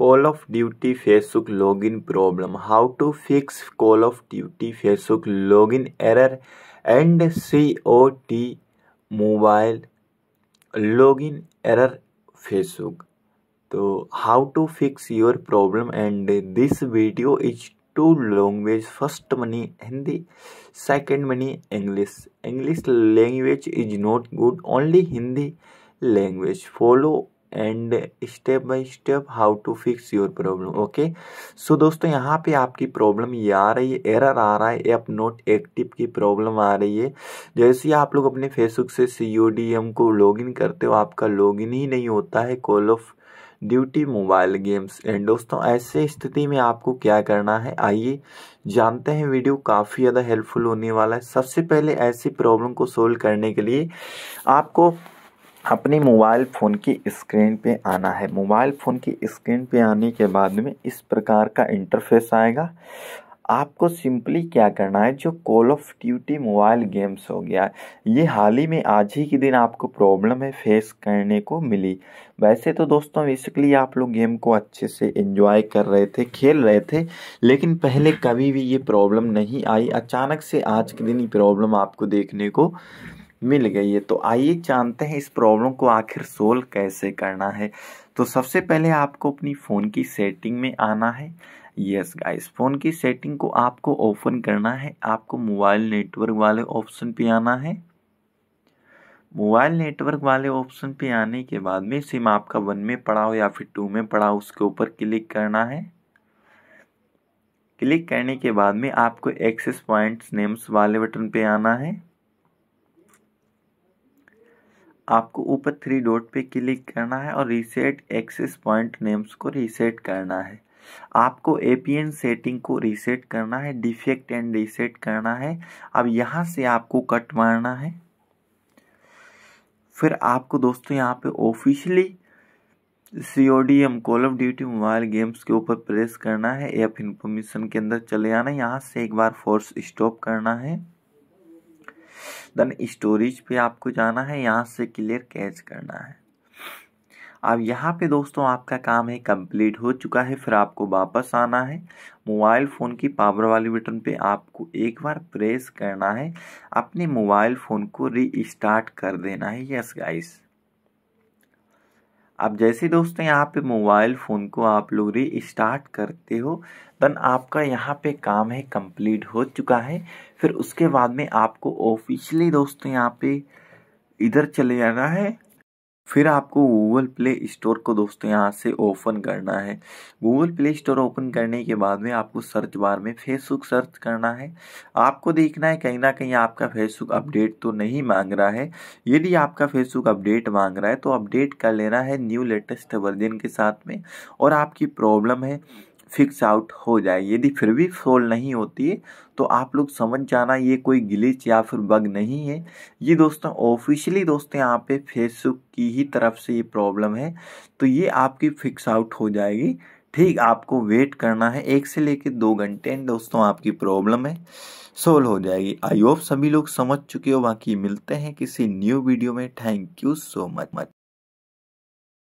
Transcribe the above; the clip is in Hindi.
Call of Duty Facebook login problem how to fix Call of Duty Facebook login error and COT mobile login error Facebook तो how to fix your problem and this video is two language first money Hindi second money English English language is not good only Hindi language follow and step by step how to fix your problem okay so दोस्तों यहाँ पे आपकी प्रॉब्लम ये आ रही है एरर आ रहा है एप नोट एक्टिव की प्रॉब्लम आ रही है जैसे ही आप लोग अपने फेसबुक से सी ओ डी एम को लॉगिन करते हो आपका लॉगिन ही नहीं होता है call of duty mobile games and दोस्तों ऐसे स्थिति में आपको क्या करना है आइए जानते हैं वीडियो काफ़ी ज़्यादा हेल्पफुल होने वाला है सबसे पहले ऐसी प्रॉब्लम को सोल्व करने के लिए आपको अपने मोबाइल फ़ोन की स्क्रीन पे आना है मोबाइल फ़ोन की स्क्रीन पे आने के बाद में इस प्रकार का इंटरफेस आएगा आपको सिंपली क्या करना है जो call of duty mobile games हो गया ये हाल ही में आज ही के दिन आपको प्रॉब्लम है फेस करने को मिली वैसे तो दोस्तों बेसिकली आप लोग गेम को अच्छे से एंजॉय कर रहे थे खेल रहे थे लेकिन पहले कभी भी ये प्रॉब्लम नहीं आई अचानक से आज के दिन ये प्रॉब्लम आपको देखने को मिल गई है तो आइए जानते हैं इस प्रॉब्लम को आखिर सोल्व कैसे करना है तो सबसे पहले आपको अपनी फ़ोन की सेटिंग में आना है यस गाइस फ़ोन की सेटिंग को आपको ओपन करना है आपको मोबाइल नेटवर्क वाले ऑप्शन पे आना है मोबाइल नेटवर्क वाले ऑप्शन पे आने के बाद में सिम आपका वन में पड़ा हो या फिर टू में पड़ा हो उसके ऊपर क्लिक करना है क्लिक करने के बाद में आपको एक्सेस पॉइंट्स नेम्स वाले बटन पे आना है आपको ऊपर थ्री डॉट पे क्लिक करना है और रीसेट एक्सेस पॉइंट नेम्स को रीसेट करना है आपको एपीएन सेटिंग को रीसेट करना है डिफेक्ट एंड रीसेट करना है अब यहाँ से आपको कट मारना है फिर आपको दोस्तों यहाँ पे officially C O D M call of duty mobile games के ऊपर प्रेस करना है एफ इंफॉर्मेशन के अंदर चले आना यहाँ से एक बार फोर्स स्टॉप करना है देन स्टोरेज पे आपको जाना है यहाँ से क्लियर कैच करना है अब यहाँ पे दोस्तों आपका काम है कंप्लीट हो चुका है फिर आपको वापस आना है मोबाइल फ़ोन की पावर वाले बटन पे आपको एक बार प्रेस करना है अपने मोबाइल फ़ोन को रीस्टार्ट कर देना है यस गाइस आप जैसे दोस्तों यहाँ पे मोबाइल फ़ोन को आप लोग री स्टार्ट करते हो देन आपका यहाँ पे काम है कंप्लीट हो चुका है फिर उसके बाद में आपको ऑफिशियली दोस्तों यहाँ पे इधर चले जाना है फिर आपको गूगल प्ले स्टोर को दोस्तों यहाँ से ओपन करना है गूगल प्ले स्टोर ओपन करने के बाद में आपको सर्च बार में फेसबुक सर्च करना है आपको देखना है कहीं ना कहीं आपका फेसबुक अपडेट तो नहीं मांग रहा है यदि आपका फेसबुक अपडेट मांग रहा है तो अपडेट कर लेना है न्यू लेटेस्ट वर्जन के साथ में और आपकी प्रॉब्लम है फिक्स आउट हो जाए यदि फिर भी सोल्व नहीं होती है तो आप लोग समझ जाना ये कोई गिलिच या फिर बग नहीं है ये दोस्तों ऑफिशियली दोस्तों यहाँ पे फेसबुक की ही तरफ से ये प्रॉब्लम है तो ये आपकी फिक्स आउट हो जाएगी ठीक आपको वेट करना है एक से लेकर दो घंटे दोस्तों आपकी प्रॉब्लम है सोल्व हो जाएगी आई होप सभी लोग समझ चुके हो बाकी मिलते हैं किसी न्यू वीडियो में thank you so much much